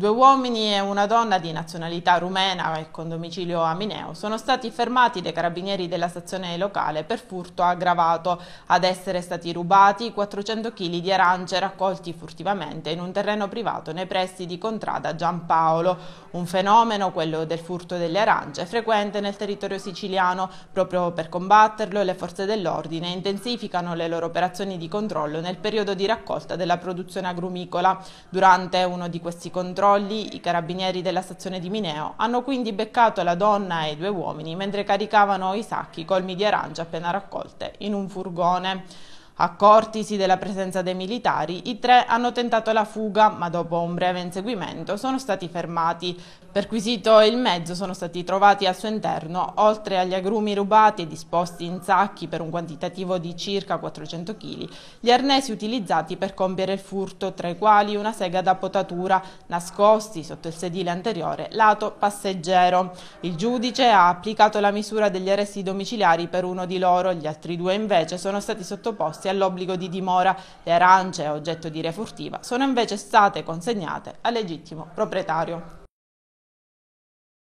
Due uomini e una donna di nazionalità rumena e con domicilio a Mineo sono stati fermati dai carabinieri della stazione locale per furto aggravato, ad essere stati rubati 400 kg di arance raccolti furtivamente in un terreno privato nei pressi di Contrada Giampaolo, un fenomeno, quello del furto delle arance, frequente nel territorio siciliano. Proprio per combatterlo le forze dell'ordine intensificano le loro operazioni di controllo nel periodo di raccolta della produzione agrumicola. Durante uno di questi controlli controlli, i carabinieri della stazione di Mineo hanno quindi beccato la donna e i due uomini mentre caricavano i sacchi colmi di arancia appena raccolte in un furgone. Accortisi della presenza dei militari, i tre hanno tentato la fuga, ma dopo un breve inseguimento sono stati fermati. Perquisito il mezzo sono stati trovati al suo interno, oltre agli agrumi rubati e disposti in sacchi per un quantitativo di circa 400 kg, gli arnesi utilizzati per compiere il furto, tra i quali una sega da potatura, nascosti sotto il sedile anteriore, lato passeggero. Il giudice ha applicato la misura degli arresti domiciliari per uno di loro, gli altri due invece sono stati sottoposti all'obbligo di dimora. Le arance, oggetto di refurtiva, sono invece state consegnate al legittimo proprietario.